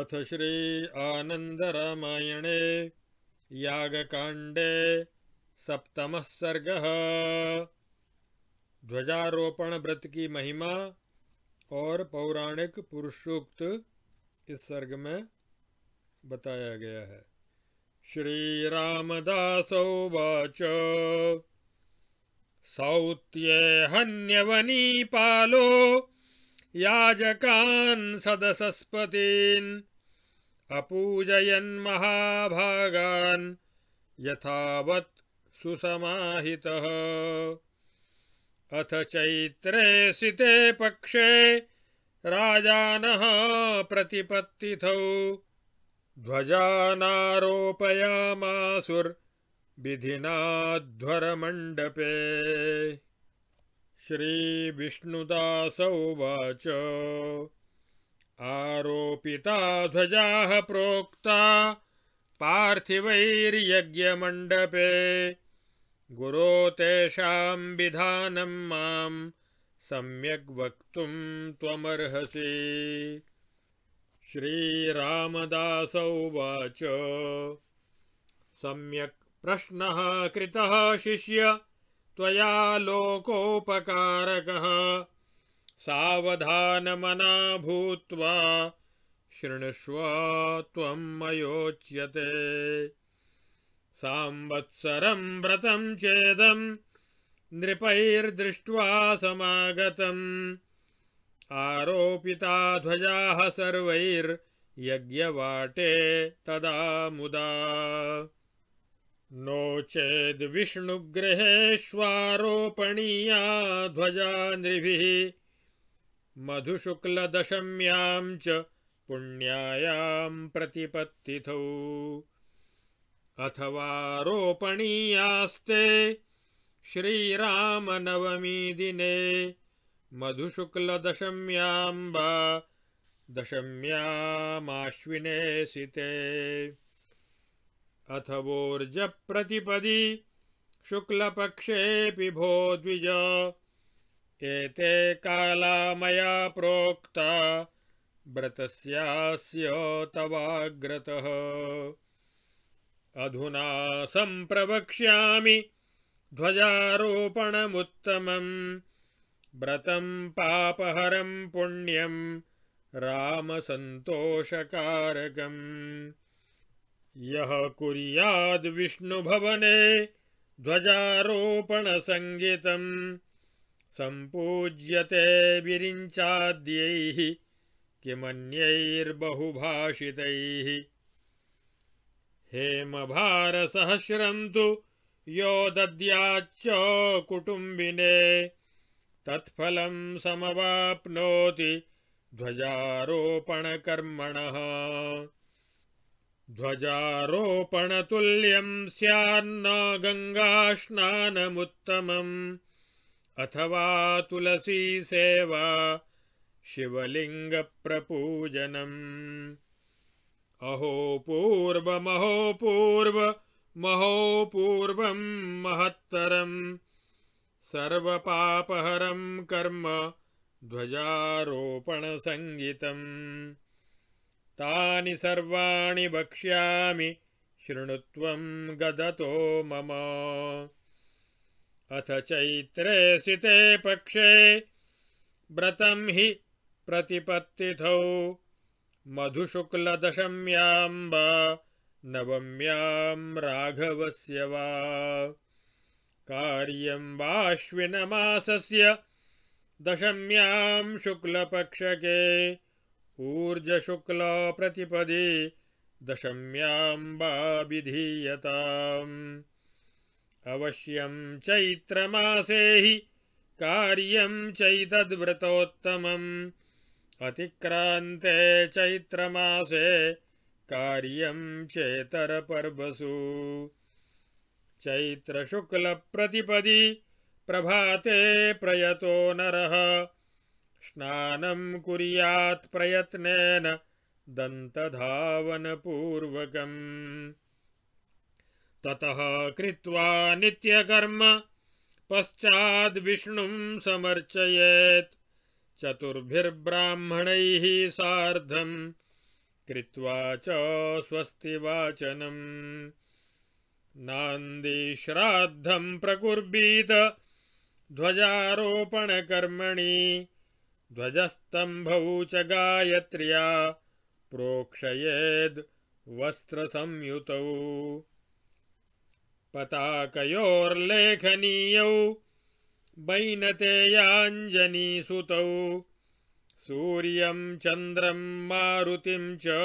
अथ श्री आनंद आनन्दरामायणे यागकांडे सप्तम सर्ग ध्वजारोपण व्रत की महिमा और पौराणिक पुरुषोक्त इस सर्ग में बताया गया है श्री रामदासोवाच सौत्ये हन्यवनी पालो याजकान् सदसस्पतीन् अपूजयन्महाभागान् यथावत् सुसमाहितः अथ चैत्रे सिते पक्षे राजानः प्रतिपत्तिथौ ध्वजानारोपयामासुर्विधिनाध्वरमण्डपे उवाच आरोपिता ध्वजाः प्रोक्ता पार्थिवैर्यज्ञमण्डपे गुरोतेषाम् विधानं मां सम्यग् वक्तुं त्वमर्हसि उवाच सम्यक् प्रश्नः कृतः शिष्य त्वया लोकोपकारकः सावधानमना भूत्वा शृणुष्व त्वम् अयोच्यते साम्वत्सरम् चेदं चेदम् नृपैर्दृष्ट्वा समागतम् आरोपिता ध्वजाः सर्वैर्यज्ञवाटे तदा मुदा नो चेद्विष्णुग्रहेष्वारोपणीया ध्वजा नृभिः मधुशुक्लदशम्यां च पुण्यायां प्रतिपत्तिथौ अथवारोपणीयास्ते श्रीरामनवमी दिने वा दशम्यामाश्विने सिते अथवोर्जप्रतिपदि शुक्लपक्षेऽपि भो द्विज एते काला मया प्रोक्ता व्रतस्यास्य तवाग्रतः अधुना सम्प्रवक्ष्यामि ध्वजारोपणमुत्तमम् व्रतम् पापहरम् पुण्यम् रामसन्तोषकारकम् यः कुर्याद्विष्णुभवने ध्वजारोपणसङ्गितम् सम्पूज्यते विरिञ्चाद्यैः किमन्यैर्बहुभाषितैः हेमभारसहस्रम् तु यो दद्याच्च कुटुम्बिने तत्फलम् समवाप्नोति ध्वजारोपणकर्मणः ध्वजारोपणतुल्यम् स्यान्ना गङ्गास्नानमुत्तमम् अथवा तुलसी सेवा शिवलिङ्गप्रपूजनम् पूर्वम् महत्तरम् सर्वपापहरं कर्म ध्वजारोपणसङ्गितम् तानि सर्वाणि वक्ष्यामि शृणुत्वम् गदतो मम अथ चैत्रे सिते पक्षे व्रतम् हि प्रतिपत्तिथौ मधुशुक्लदशम्याम्ब नवम्याम् राघवस्य वा कार्यम् बाश्विनमासस्य दशम्याम् शुक्लपक्षके ऊर्ज प्रतिपदे ऊर्जशुक्ला प्रतिपदि दशम्याम्बाभिधीयताम् अवश्यं चैत्रमासे हि कार्यं चैतद्व्रतोत्तमम् अतिक्रान्ते चैत्रमासे कार्यं चेतरपर्वसु प्रतिपदी प्रभाते प्रयतो नरः स्नानं कुर्यात् दंतधावन पूर्वक ततः कृत्वा नित्यकर्म पश्चाद्विष्णुं समर्चयेत् चतुर्भिर्ब्राह्मणैः सार्धं कृत्वा च स्वस्तिवाचनम् नान्दीश्राद्धं प्रकुर्बीत ध्वजारोपणकर्मणि ध्वजस्तम्भौ च गायत्र्या प्रोक्षयेद् वस्त्रसंयुतौ पताकयोर्लेखनीयौ वैनतेयाञ्जनीसुतौ सूर्यं चन्द्रं मारुतिं च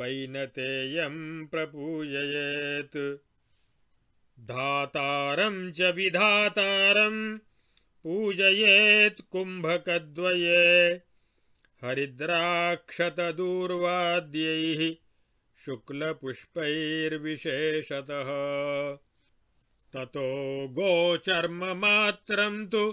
वैनतेयं प्रपूजयेत् धातारं च विधातारम् पूजयेत् कुम्भकद्वये हरिद्राक्षतदूर्वाद्यैः शुक्लपुष्पैर्विशेषतः ततो गोचर्ममात्रं तु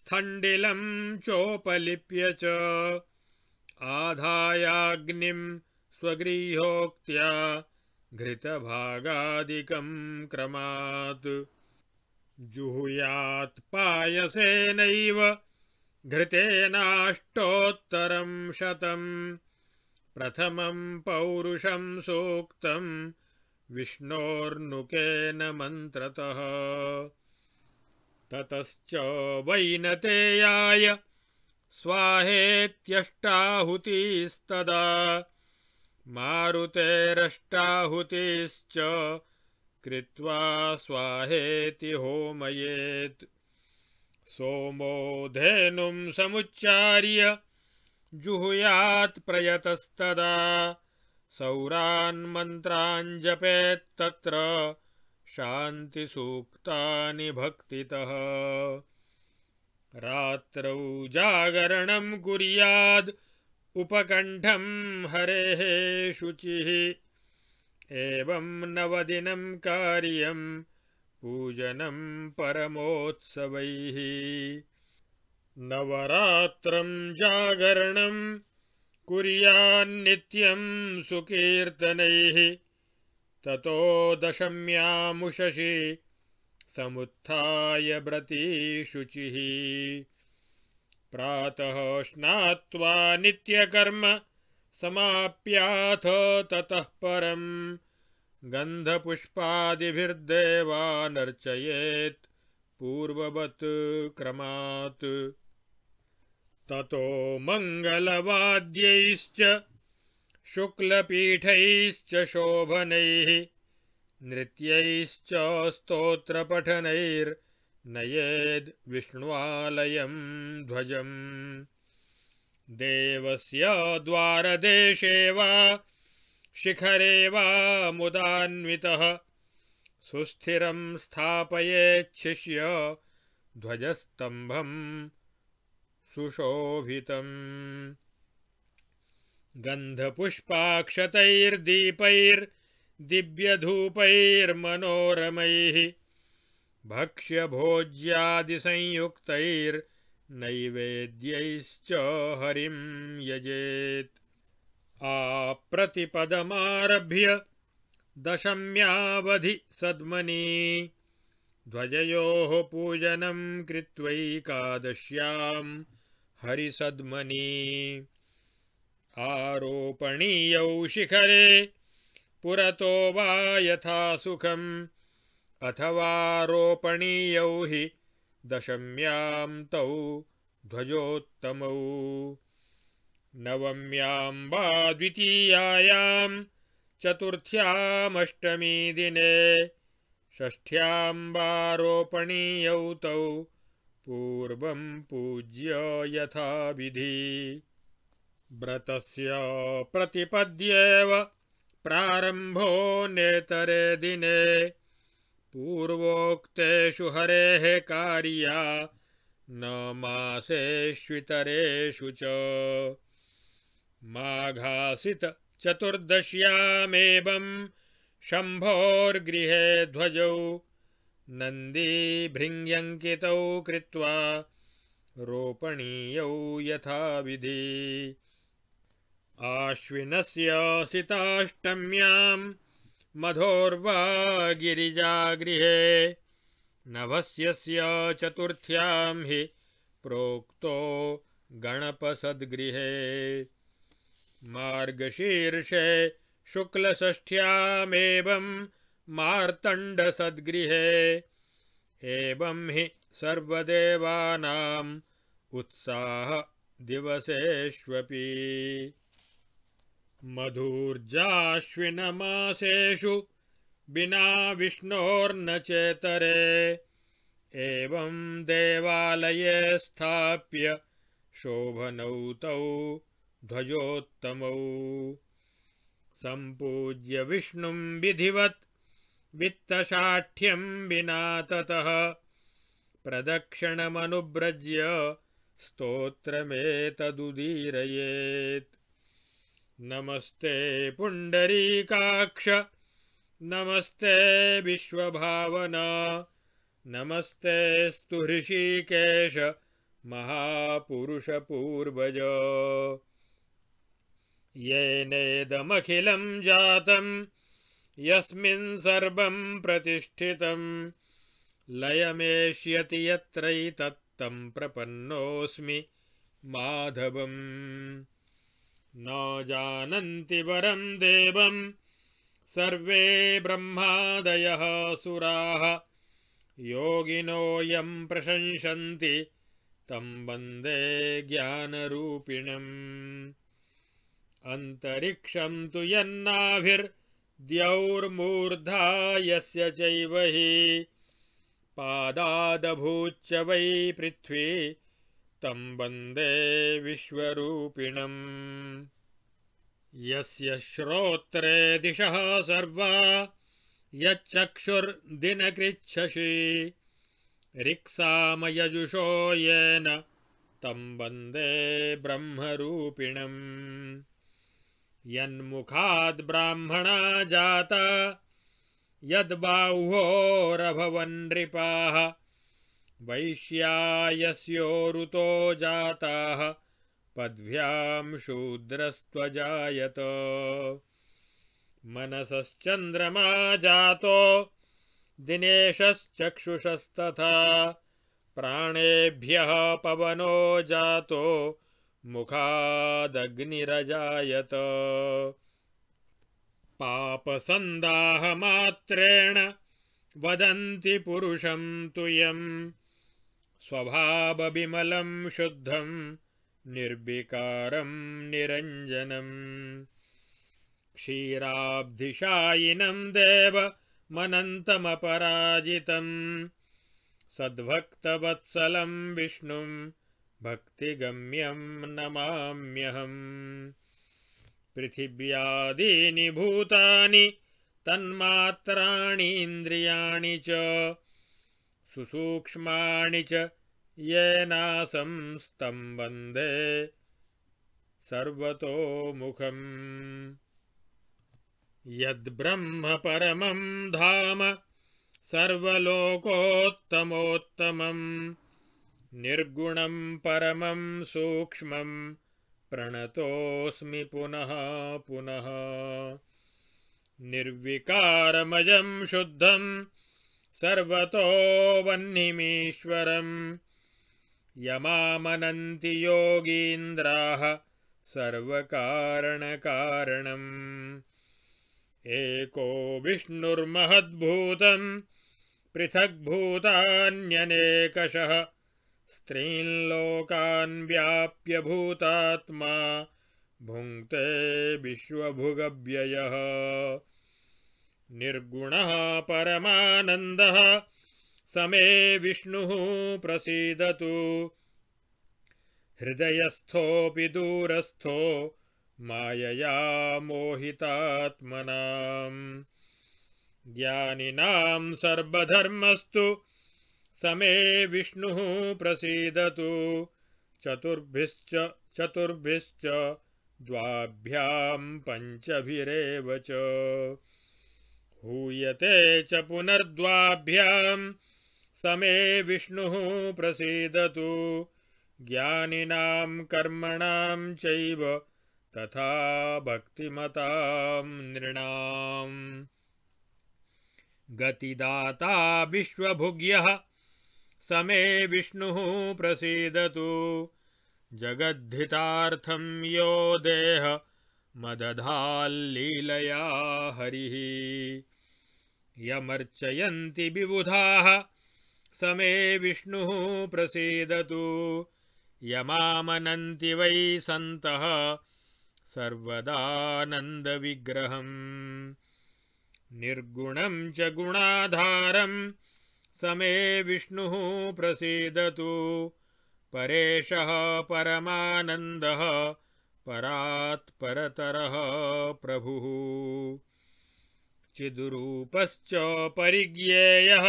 स्थण्डिलं चोपलिप्य च आधायाग्निम् स्वगृह्योक्त्या घृतभागादिकं क्रमात् जुहुयात् पायसेनैव घृतेनाष्टोत्तरम् शतम् प्रथमं पौरुषं सूक्तं विष्णोर्नुकेन मन्त्रतः ततश्च वैनतेयाय स्वाहेत्यष्टाहुतिस्तदा मारुतेरष्टाहुतिश्च कृत्वा स्वाहेति होमयेत् सोमो धेनुं समुच्चार्य जुहुयात् प्रयतस्तदा सौरान् मन्त्रान् जपेत्तत्र शान्तिसूक्तानि भक्तितः रात्रौ जागरणं कुर्याद् उपकण्ठं हरेः शुचिः एवं नवदिनं कार्यं पूजनं परमोत्सवैः नवरात्रं जागरणं कुर्यान्नित्यं सुकीर्तनैः ततो दशम्यामुषशि समुत्थाय व्रती शुचिः प्रातः स्नात्वा नित्यकर्म समाप्याथ ततः परम् गन्धपुष्पादिभिर्देवानर्चयेत् पूर्ववत् क्रमात् ततो मङ्गलवाद्यैश्च शुक्लपीठैश्च शोभनैः नृत्यैश्च स्तोत्रपठनैर्नयेद्विष्णवालयम् ध्वजम् देवस्य द्वारदेशे वा शिखरे वा मुदान्वितः सुस्थिरं स्थापयेच्छिष्य ध्वजस्तम्भम् सुशोभितम् गन्धपुष्पाक्षतैर्दीपैर्दिव्यधूपैर्मनोरमैः भक्ष्यभोज्यादिसंयुक्तैर् नैवेद्यैश्च हरिं यजेत् आप्रतिपदमारभ्य दशम्यावधि सद्मनी ध्वजयोः पूजनम् कृत्वैकादश्यां हरिसद्मनी आरोपणीयौ शिखरे पुरतो वा यथा सुखम् अथवारोपणीयौ हि दशम्यां तौ ध्वजोत्तमौ नवम्यां वा द्वितीयायां चतुर्थ्यामष्टमी दिने रोपणीयौ तौ पूर्वं पूज्य यथाविधि व्रतस्य प्रतिपद्येव प्रारम्भो नेतरे दिने पूर्वोक्तेषु हरेः कार्या न मासेष्वितरेषु च माघासितचतुर्दश्यामेवं शम्भोर्गृहे ध्वजौ नन्दीभृङ्ग्यङ्कितौ कृत्वा रोपणीयौ यथाविधि आश्विनस्य सिताष्टम्याम् मधोर्वा गिरिजागृहे नभस्य चतुर्थ्यां हि प्रोक्तो गणपसद्गृहे मार्गशीर्षे शुक्लषष्ठ्यामेवं मार्तण्डसद्गृहे एवं हि सर्वदेवानाम् दिवसेष्वपि मधूर्जाश्विनमासेषु विना विष्णोर्न चेतरे एवं देवालये स्थाप्य शोभनौ तौ ध्वजोत्तमौ सम्पूज्य विष्णुं विधिवत् वित्तषाठ्यं विना ततः प्रदक्षिणमनुव्रज्य स्तोत्रमेतदुदीरयेत् नमस्ते पुण्डरीकाक्ष नमस्ते विश्वभावना नमस्ते ऋषिकेश महापुरुषपूर्वज येनेदमखिलं जातं यस्मिन् सर्वं प्रतिष्ठितं लयमेष्यति यत्रैतत्तं तत्तं प्रपन्नोऽस्मि माधवम् न जानन्ति वरम् देवम् सर्वे ब्रह्मादयः सुराः योगिनो यम् प्रशंसन्ति तम् वन्दे ज्ञानरूपिणम् अन्तरिक्षम् तु यन्नाभिर्द्यौर्मूर्धा यस्य चैव हि पादादभूच्च वै पृथ्वी तं वन्दे विश्वरूपिणम् यस्य श्रोत्रे दिशः सर्वा यच्चक्षुर्दिनकृच्छसि रिक्सामयजुषो येन तं वन्दे ब्रह्मरूपिणम् ब्राह्मणा जाता यद्बाह्वोरभवन्नृपाः वैश्यायस्योरुतो जाताः पद्भ्याम् शूद्रस्त्वजायत जातो। दिनेशश्चक्षुषस्तथा प्राणेभ्यः पवनो जातो मुखादग्निरजायत पापसन्दाहमात्रेण वदन्ति पुरुषम् तुयम् स्वभावविमलं शुद्धं निर्विकारं निरञ्जनम् क्षीराब्धिशायिनं देव मनन्तमपराजितम् सद्भक्तवत्सलं विष्णुं भक्तिगम्यं नमाम्यहम् पृथिव्यादीनि भूतानि तन्मात्राणि इन्द्रियाणि च सुसूक्ष्माणि च येनासं स्तम् वन्दे सर्वतोमुखम् यद्ब्रह्मपरमं धाम सर्वलोकोत्तमोत्तमं। निर्गुणं परमं सूक्ष्मं। प्रणतोऽस्मि पुनः पुनः निर्विकारमयं शुद्धं। सर्वतो वह्निमीश्वरम् यमामनन्ति योगीन्द्राः सर्वकारणकारणम् एको विष्णुर्महद्भूतम् पृथग्भूतान्यनेकशः भूतात्मा भुङ्क्ते विश्वभुगव्ययः निर्गुणः परमानन्दः समे विष्णुः प्रसीदतु हृदयस्थोऽपि दूरस्थो मायया मोहितात्मनाम् ज्ञानिनाम् सर्वधर्मस्तु समे विष्णुः प्रसीदतु चतुर्भिश्च चतुर्भिश्च द्वाभ्याम् पञ्चभिरेव च हूयते च पुनर्द्वाभ्याम् समे विष्णुः प्रसीदतु ज्ञानिनां कर्मणां चैव तथा भक्तिमतां नृणाम् गतिदाता विश्वभुग्यः समे विष्णुः प्रसीदतु जगद्धितार्थं यो देह मदधाल्लीलया हरिः यमर्चयन्ति विबुधाः समे विष्णुः प्रसीदतु यमामनन्ति वै सन्तः सर्वदानन्दविग्रहम् निर्गुणं च गुणाधारं समे विष्णुः प्रसीदतु परेशः परमानन्दः परात्परतरः प्रभुः चिदुरूपश्च परिज्ञेयः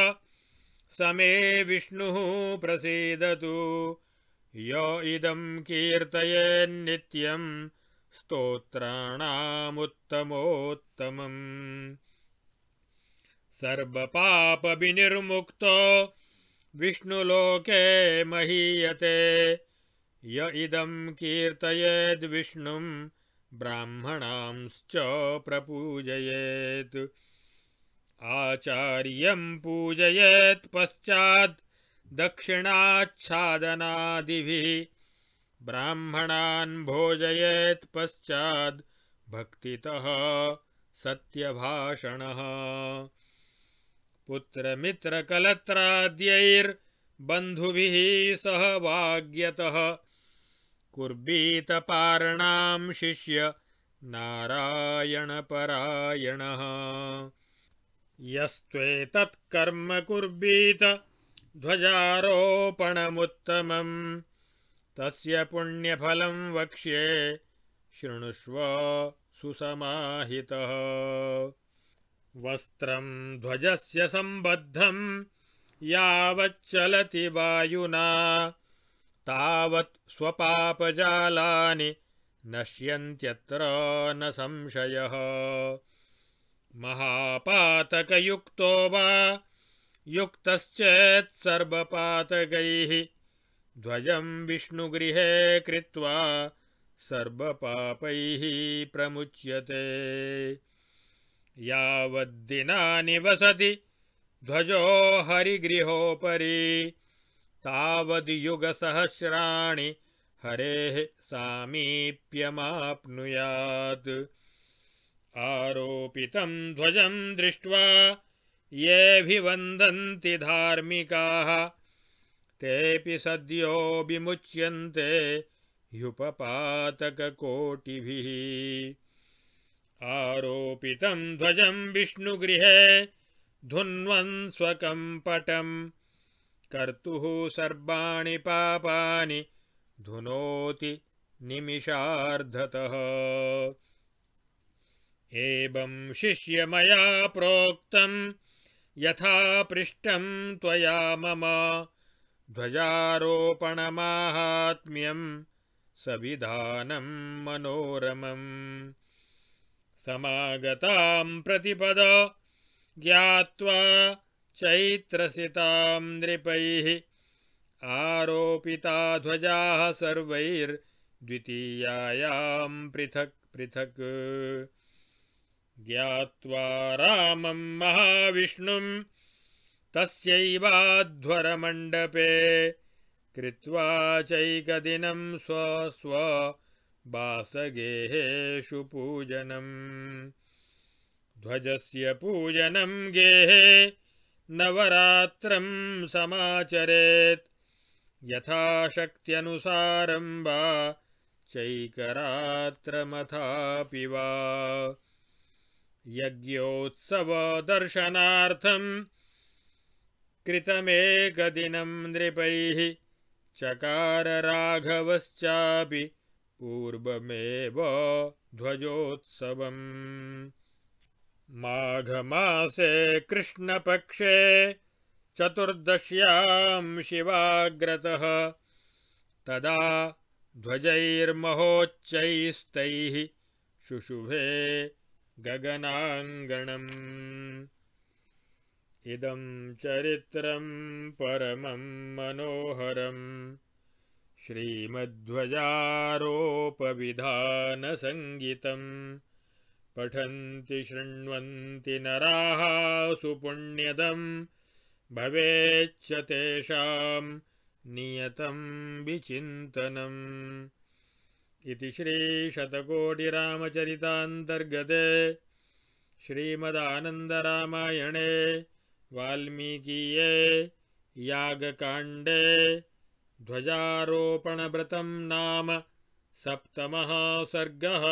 समे विष्णुः प्रसीदतु य इदं कीर्तयेन्नित्यं स्तोत्राणामुत्तमोत्तमम् सर्वपापविनिर्मुक्तो विष्णुलोके महीयते य इदं कीर्तयेद्विष्णुम् ब्राह्मणांश्च प्रपूजयेत् आचार्यं पूजयेत् पश्चात् दक्षिणाच्छादनादिभिः ब्राह्मणान् भोजयेत् पश्चाद् भक्तितः सत्यभाषणः पुत्रमित्रकलत्राद्यैर्बन्धुभिः वाग्यतः कुर्बीतपार्णां शिष्य नारायणपरायणः यस्त्वेतत्कर्म कुर्वीत ध्वजारोपणमुत्तमम् तस्य पुण्यफलम् वक्ष्ये शृणुष्व सुसमाहितः वस्त्रं ध्वजस्य सम्बद्धम् यावच्चलति वायुना तावत् स्वपापजालानि नश्यन्त्यत्र न संशयः महापातकयुक्तो वा सर्वपातकैः ध्वजं विष्णुगृहे कृत्वा सर्वपापैः प्रमुच्यते यावद्दिनानि वसति ध्वजो हरिगृहोपरि युगसहस्राणि हरेः सामीप्यमाप्नुयात् आरोपितम् ध्वजम् दृष्ट्वा येऽभिवन्दन्ति धार्मिकाः तेऽपि विमुच्यन्ते ह्युपपातककोटिभिः आरोपितम् ध्वजं विष्णुगृहे धुन्वन् स्वकम्पटम् कर्तुः सर्वाणि पापानि धुनोति निमिषार्धतः एवं शिष्यमया प्रोक्तं यथा पृष्टम् त्वया मम ध्वजारोपणमाहात्म्यम् सविधानम् मनोरमम् समागतां प्रतिपद ज्ञात्वा चैत्रसिताम् नृपैः आरोपिता ध्वजाः सर्वैर्द्वितीयाम् पृथक् पृथक् ज्ञात्वा रामम् महाविष्णुम् तस्यैवाध्वरमण्डपे कृत्वा चैकदिनम् स्वसगेहेषु पूजनम् ध्वजस्य पूजनम् गेहे नवरात्रम् समाचरेत् यथाशक्त्यनुसारम् वा चैकरात्रमथापि वा यज्ञोत्सवदर्शनार्थम् कृतमेकदिनम् नृपैः चकारराघवश्चापि पूर्वमेव ध्वजोत्सवम् माघमासे कृष्णपक्षे चतुर्दश्याम् शिवाग्रतः तदा ध्वजैर्महोच्चैस्तैः शुशुभे गगनाङ्गणम् इदं चरित्रं परमं मनोहरम् श्रीमध्वजारोपविधानसङ्गीतम् पठन्ति शृण्वन्ति नराः सुपुण्यदम् भवेच्च तेषाम् नियतं विचिन्तनम् इति श्रीशतकोटिरामचरितान्तर्गते श्रीमदानन्दरामायणे वाल्मीकिये यागकाण्डे ध्वजारोपणव्रतं नाम सप्तमः सर्गः